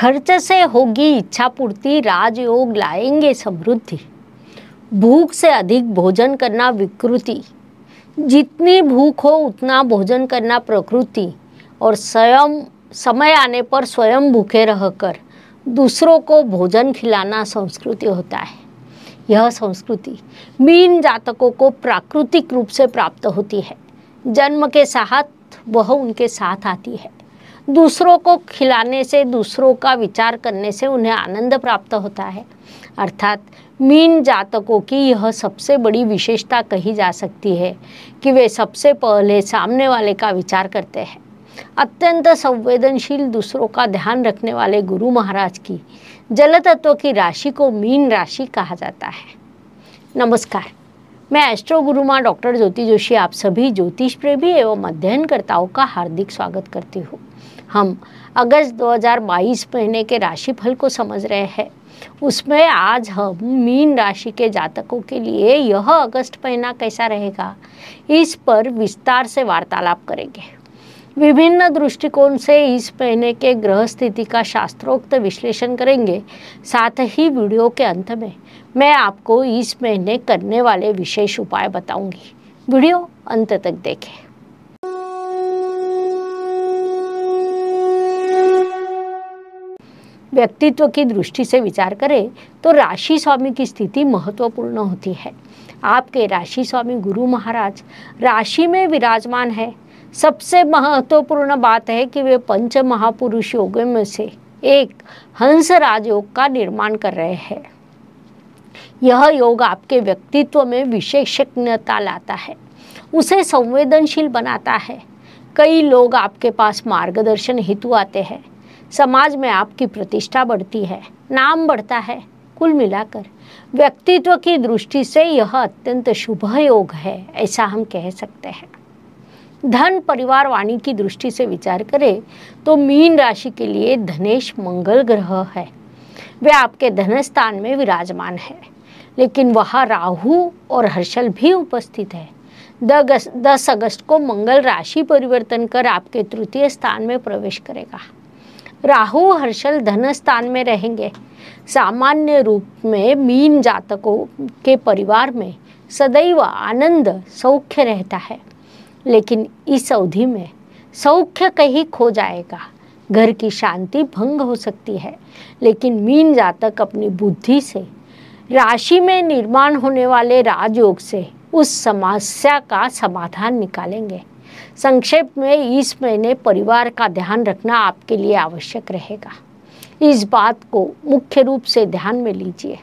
खर्च से होगी इच्छा पूर्ति राजयोग लाएंगे समृद्धि भूख से अधिक भोजन करना विकृति जितनी भूख हो उतना भोजन करना प्रकृति और स्वयं समय आने पर स्वयं भूखे रहकर दूसरों को भोजन खिलाना संस्कृति होता है यह संस्कृति मीन जातकों को प्राकृतिक रूप से प्राप्त होती है जन्म के साथ वह उनके साथ आती है दूसरों को खिलाने से दूसरों का विचार करने से उन्हें आनंद प्राप्त होता है अर्थात मीन जातकों की यह सबसे बड़ी विशेषता कही जा सकती है कि वे सबसे पहले सामने वाले का विचार करते हैं अत्यंत संवेदनशील दूसरों का ध्यान रखने वाले गुरु महाराज की जल तत्व की राशि को मीन राशि कहा जाता है नमस्कार मैं एस्ट्रो गुरु माँ डॉक्टर ज्योति जोशी आप सभी ज्योतिष प्रेमी एवं अध्ययनकर्ताओं का हार्दिक स्वागत करती हूँ हम अगस्त 2022 महीने के राशिफल को समझ रहे हैं उसमें आज हम मीन राशि के जातकों के लिए यह अगस्त महीना कैसा रहेगा इस पर विस्तार से वार्तालाप करेंगे विभिन्न दृष्टिकोण से इस महीने के ग्रह स्थिति का शास्त्रोक्त विश्लेषण करेंगे साथ ही वीडियो के अंत में मैं आपको इस महीने करने वाले विशेष उपाय बताऊंगी वीडियो अंत तक देखें व्यक्तित्व की दृष्टि से विचार करें तो राशि स्वामी की स्थिति महत्वपूर्ण होती है आपके राशि स्वामी गुरु महाराज राशि में विराजमान है सबसे महत्वपूर्ण बात है कि वे पंच महापुरुष योग में से एक हंस राजयोग का निर्माण कर रहे हैं यह योग आपके व्यक्तित्व में विशेषज्ञता लाता है उसे संवेदनशील बनाता है कई लोग आपके पास मार्गदर्शन हेतु आते हैं समाज में आपकी प्रतिष्ठा बढ़ती है नाम बढ़ता है कुल मिलाकर व्यक्तित्व की दृष्टि से यह अत्यंत शुभ योग है ऐसा हम कह सकते हैं धन परिवार वाणी की दृष्टि से विचार करें तो मीन राशि के लिए धनेश मंगल ग्रह है वे आपके धन स्थान में विराजमान है लेकिन वहाँ राहु और हर्षल भी उपस्थित है दस अगस्त को मंगल राशि परिवर्तन कर आपके तृतीय स्थान में प्रवेश करेगा राहु हर्षल धन स्थान में रहेंगे सामान्य रूप में मीन जातकों के परिवार में सदैव आनंद सौख्य रहता है लेकिन इस अवधि में सौख्य कहीं खो जाएगा घर की शांति भंग हो सकती है लेकिन मीन जातक अपनी बुद्धि से राशि में निर्माण होने वाले राजयोग से उस समस्या का समाधान निकालेंगे संक्षेप में इस महीने परिवार का ध्यान रखना आपके लिए आवश्यक रहेगा इस बात को मुख्य रूप से ध्यान में लीजिए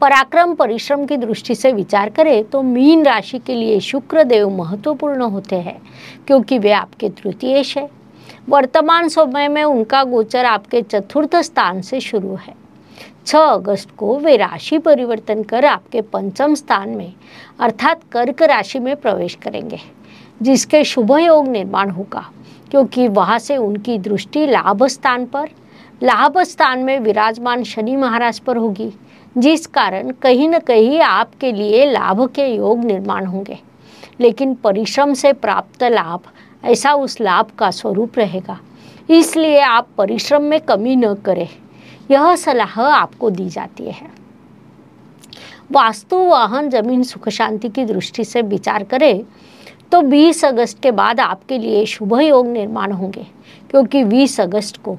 पराक्रम परिश्रम की दृष्टि से विचार करें तो मीन राशि के लिए शुक्र देव महत्वपूर्ण होते हैं क्योंकि वे आपके तृतीयश है वर्तमान समय में उनका गोचर आपके चतुर्थ स्थान से शुरू है 6 अगस्त को वे राशि परिवर्तन कर आपके पंचम स्थान में अर्थात कर्क राशि में प्रवेश करेंगे जिसके शुभ योग निर्माण होगा क्योंकि वहाँ से उनकी दृष्टि लाभ स्थान पर लाभ स्थान में विराजमान शनि महाराज पर होगी जिस कारण कहीं न कहीं आपके लिए लाभ के योग निर्माण होंगे लेकिन परिश्रम से प्राप्त लाभ ऐसा उस लाभ का स्वरूप रहेगा इसलिए आप परिश्रम में कमी न करें यह सलाह आपको दी जाती है वास्तु वाहन जमीन सुख शांति की दृष्टि से विचार करें तो 20 अगस्त के बाद आपके लिए शुभ योग निर्माण होंगे क्योंकि 20 अगस्त को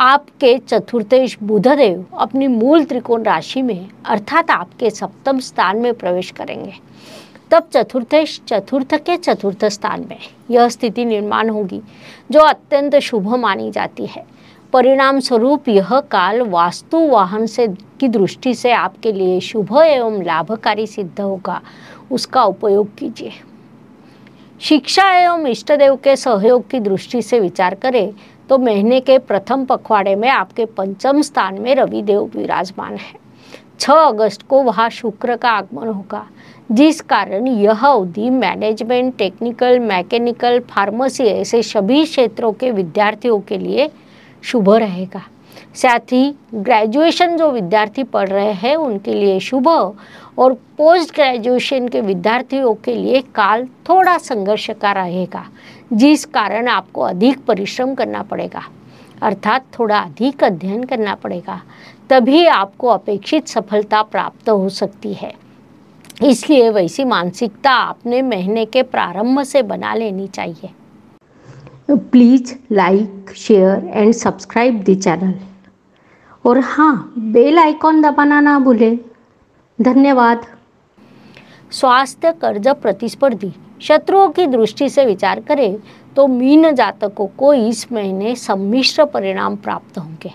आपके चतुर्थेश बुधदेव अपनी मूल त्रिकोण राशि में अर्थात आपके सप्तम स्थान में प्रवेश करेंगे तब चतुर्थेश चतुर्थ के चतुर्थ स्थान में यह स्थिति निर्माण होगी जो अत्यंत शुभ मानी जाती है परिणाम स्वरूप यह काल वास्तु वाहन से की दृष्टि से आपके लिए शुभ एवं लाभकारी सिद्ध होगा उसका उपयोग कीजिए शिक्षा एवं इष्टदेव के सहयोग की दृष्टि से विचार करें तो महीने के प्रथम पखवाड़े में आपके पंचम स्थान में रविदेव विराजमान है 6 अगस्त को वहाँ शुक्र का आगमन होगा जिस कारण यह अवधि मैनेजमेंट टेक्निकल मैकेनिकल फार्मेसी ऐसे सभी क्षेत्रों के विद्यार्थियों के लिए शुभ रहेगा साथ ही ग्रेजुएशन जो विद्यार्थी पढ़ रहे हैं उनके लिए शुभ और पोस्ट ग्रेजुएशन के विद्यार्थियों के लिए काल थोड़ा संघर्ष का रहेगा जिस कारण आपको अधिक परिश्रम करना पड़ेगा अर्थात थोड़ा अधिक अध्ययन करना पड़ेगा तभी आपको अपेक्षित सफलता प्राप्त हो सकती है इसलिए वैसी मानसिकता आपने महीने के प्रारंभ से बना लेनी चाहिए please like share and subscribe the channel और हाँ बेल आइकॉन दबाना ना भूलें धन्यवाद स्वास्थ्य कर्ज प्रतिस्पर्धी शत्रुओं की दृष्टि से विचार करें तो मीन जातकों को इस महीने सम्मिश्र परिणाम प्राप्त होंगे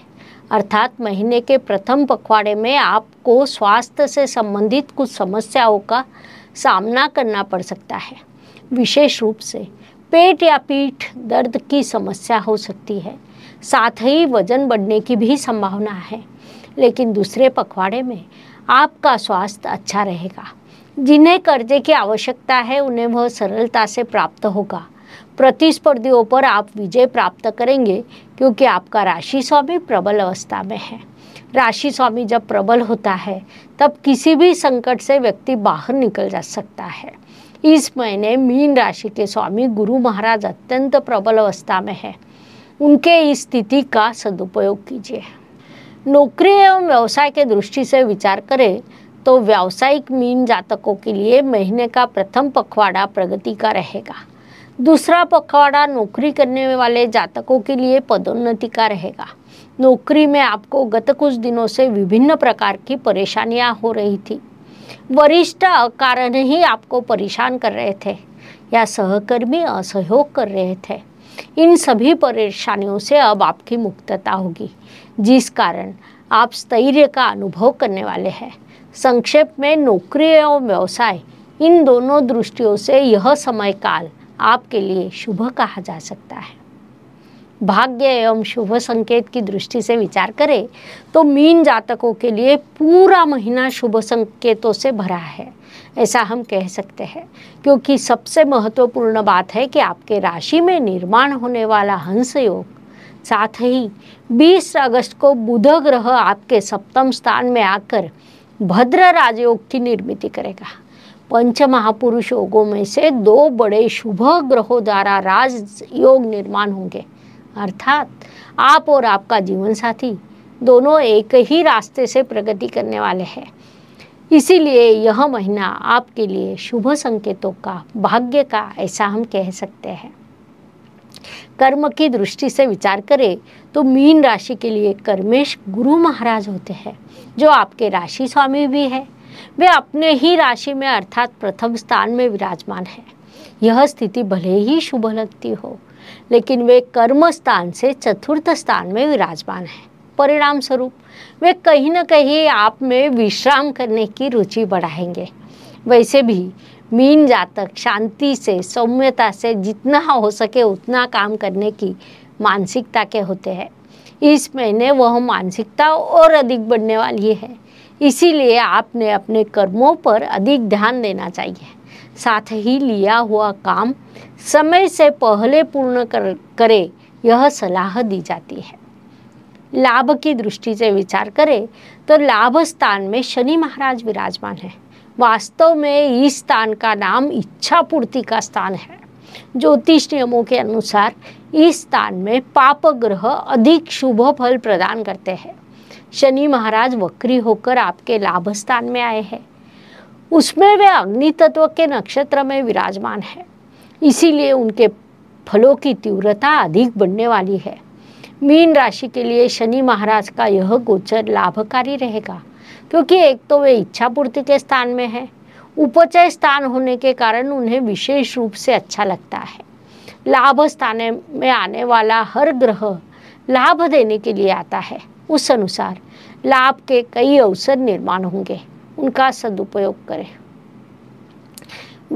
अर्थात महीने के प्रथम पखवाड़े में आपको स्वास्थ्य से संबंधित कुछ समस्याओं का सामना करना पड़ सकता है विशेष रूप से पेट या पीठ दर्द की समस्या हो सकती है साथ ही वजन बढ़ने की भी संभावना है लेकिन दूसरे पखवाड़े में आपका स्वास्थ्य अच्छा रहेगा जिन्हें कर्जे की आवश्यकता है उन्हें वह सरलता से प्राप्त होगा प्रतिस्पर्धियों पर आप विजय प्राप्त करेंगे क्योंकि आपका राशि स्वामी प्रबल अवस्था में है राशि स्वामी जब प्रबल होता है तब किसी भी संकट से व्यक्ति बाहर निकल जा सकता है इस महीने मीन राशि के स्वामी गुरु महाराज अत्यंत प्रबल अवस्था में है उनके इस स्थिति का सदुपयोग कीजिए नौकरी एवं व्यवसाय के दृष्टि से विचार करें तो व्यावसायिक मीन जातकों के लिए महीने का प्रथम पखवाड़ा प्रगति का रहेगा दूसरा पखवाड़ा नौकरी करने वाले जातकों के लिए पदोन्नति का रहेगा नौकरी में आपको गत कुछ दिनों से विभिन्न प्रकार की परेशानियां हो रही थी वरिष्ठ कारण ही आपको परेशान कर रहे थे या सहकर्मी असहयोग कर रहे थे इन सभी परेशानियों से अब आपकी मुक्तता होगी जिस कारण आप स्थैर्य का अनुभव करने वाले हैं संक्षेप में नौकरी और व्यवसाय इन दोनों दृष्टियों से यह समय काल आपके लिए शुभ कहा जा सकता है भाग्य एवं शुभ संकेत की दृष्टि से विचार करें तो मीन जातकों के लिए पूरा महीना शुभ संकेतों से भरा है ऐसा हम कह सकते हैं क्योंकि सबसे महत्वपूर्ण बात है कि आपके राशि में निर्माण होने वाला हंस योग साथ ही 20 अगस्त को बुध ग्रह आपके सप्तम स्थान में आकर भद्र राजयोग की निर्मित करेगा पंच महापुरुष योगों में से दो बड़े शुभ ग्रहों द्वारा राजयोग निर्माण होंगे अर्थात आप और आपका जीवन साथी दोनों एक ही रास्ते से प्रगति करने वाले हैं इसीलिए यह महीना आपके लिए शुभ संकेतों का भाग्य का ऐसा हम कह सकते हैं कर्म की दृष्टि से विचार करें तो मीन राशि के लिए कर्मेश गुरु महाराज होते हैं जो आपके राशि स्वामी भी है वे अपने ही राशि में अर्थात प्रथम स्थान में विराजमान है यह स्थिति भले ही शुभ लगती हो लेकिन वे कर्म स्थान से चतुर्थ स्थान में विराजमान है परिणाम स्वरूप वे कहीं ना कहीं आप में विश्राम करने की रुचि बढ़ाएंगे वैसे भी मीन जातक शांति से सौम्यता से जितना हो सके उतना काम करने की मानसिकता के होते हैं इस महीने वह मानसिकता और अधिक बढ़ने वाली है इसीलिए आपने अपने कर्मों पर अधिक ध्यान देना चाहिए साथ ही लिया हुआ काम समय से पहले पूर्ण कर करे यह सलाह दी जाती है लाभ की दृष्टि से विचार करें तो लाभ स्थान में शनि महाराज विराजमान है वास्तव में इस स्थान का नाम इच्छा पूर्ति का स्थान है ज्योतिष नियमों के अनुसार इस स्थान में पाप ग्रह अधिक शुभ फल प्रदान करते हैं शनि महाराज वक्री होकर आपके लाभ स्थान में आए हैं उसमें वे अग्नि तत्व के नक्षत्र में विराजमान है इसीलिए उनके फलों की तीव्रता अधिक बढ़ने वाली है मीन राशि के लिए शनि महाराज का यह गोचर लाभकारी रहेगा क्योंकि एक तो वे इच्छा पूर्ति के स्थान में है उपचय स्थान होने के कारण उन्हें विशेष रूप से अच्छा लगता है लाभ स्थान में आने वाला हर ग्रह लाभ देने के लिए आता है उस अनुसार लाभ के कई अवसर निर्माण होंगे उनका सदुपयोग करें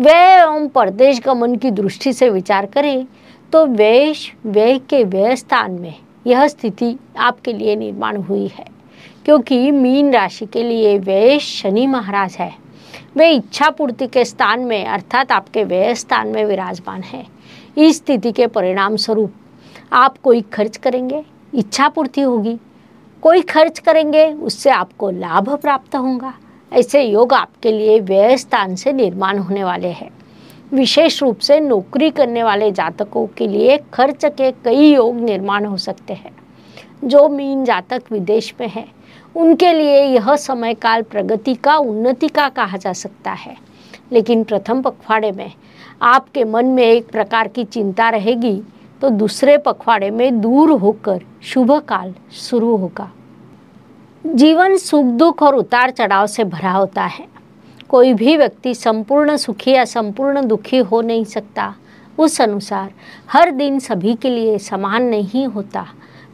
व्यय एवं परदेश गमन की दृष्टि से विचार करें तो वेश व्यय के व्यय स्थान में यह स्थिति आपके लिए निर्माण हुई है क्योंकि मीन राशि के लिए वेश शनि महाराज है वे इच्छा पूर्ति के स्थान में अर्थात आपके व्यय स्थान में विराजमान है इस स्थिति के परिणाम स्वरूप आप कोई खर्च करेंगे इच्छा पूर्ति होगी कोई खर्च करेंगे उससे आपको लाभ प्राप्त होगा ऐसे योग आपके लिए व्यय स्थान से निर्माण होने वाले हैं विशेष रूप से नौकरी करने वाले जातकों के लिए खर्च के कई योग निर्माण हो सकते हैं जो मीन जातक विदेश में है उनके लिए यह समय काल प्रगति का उन्नति का कहा जा सकता है लेकिन प्रथम पखवाड़े में आपके मन में एक प्रकार की चिंता रहेगी तो दूसरे पखवाड़े में दूर होकर शुभ काल शुरू होगा जीवन सुख दुख और उतार चढ़ाव से भरा होता है कोई भी व्यक्ति संपूर्ण सुखी या संपूर्ण दुखी हो नहीं सकता उस अनुसार हर दिन सभी के लिए समान नहीं होता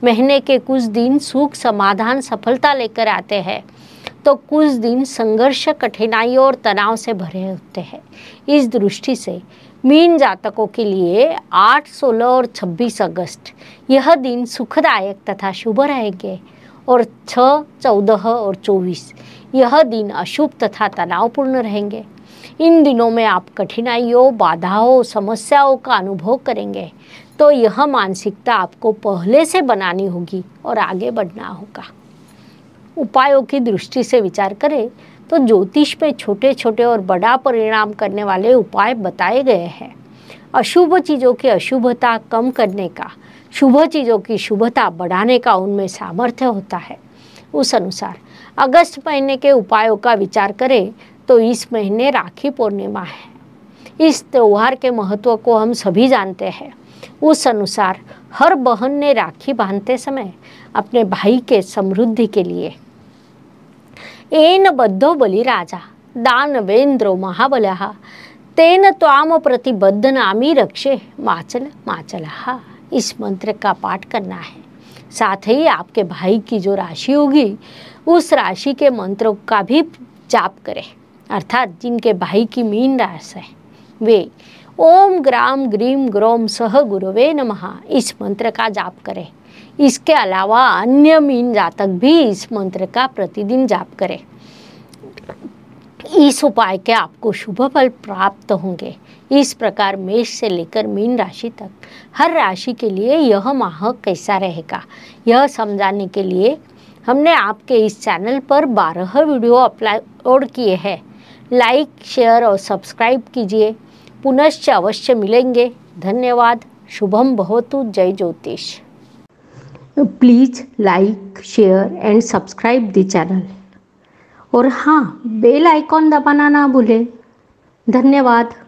महीने के कुछ दिन सुख समाधान सफलता लेकर आते हैं तो कुछ दिन संघर्ष कठिनाइयों और तनाव से भरे होते हैं इस दृष्टि से मीन जातकों के लिए 8, 16 और 26 अगस्त यह दिन सुखदायक तथा शुभ रहेंगे और छ चौदह और चौबीस यह दिन अशुभ तथा तनावपूर्ण रहेंगे इन दिनों में आप कठिनाइयों बाधाओं समस्याओं का अनुभव करेंगे तो यह मानसिकता आपको पहले से बनानी होगी और आगे बढ़ना होगा उपायों की दृष्टि से विचार करें तो ज्योतिष में छोटे छोटे और बड़ा परिणाम करने वाले उपाय बताए गए हैं अशुभ चीज़ों की अशुभता कम करने का शुभ चीज़ों की शुभता बढ़ाने का उनमें सामर्थ्य होता है उस अनुसार अगस्त महीने के उपायों का विचार करें तो इस महीने राखी पूर्णिमा है इस त्यौहार के महत्व को हम सभी जानते हैं उस अनुसार हर बहन ने राखी बांधते समय अपने भाई के समृद्धि के लिए एन बद्धो बलि राजा दान वेन्द्र महाबल तेन ताम प्रतिबद्ध नामी रक्षे माचल माचलहा इस मंत्र का पाठ करना है साथ ही आपके भाई की जो राशि होगी उस राशि के मंत्रों का भी जाप करें अर्थात जिनके भाई की मीन राशि है वे ओम ग्राम ग्रीम ग्रोम सह गुरुवे नमः इस मंत्र का जाप करें इसके अलावा अन्य मीन जातक भी इस मंत्र का प्रतिदिन जाप करें इस उपाय के आपको शुभ फल प्राप्त होंगे इस प्रकार मेष से लेकर मीन राशि तक हर राशि के लिए यह माह कैसा रहेगा यह समझाने के लिए हमने आपके इस चैनल पर बारह वीडियो अपलोड किए हैं लाइक शेयर और सब्सक्राइब कीजिए पुनश्च अवश्य मिलेंगे धन्यवाद शुभम भवतु जय ज्योतिष please like share and subscribe the channel और हाँ बेल आइकॉन दबाना ना भूले धन्यवाद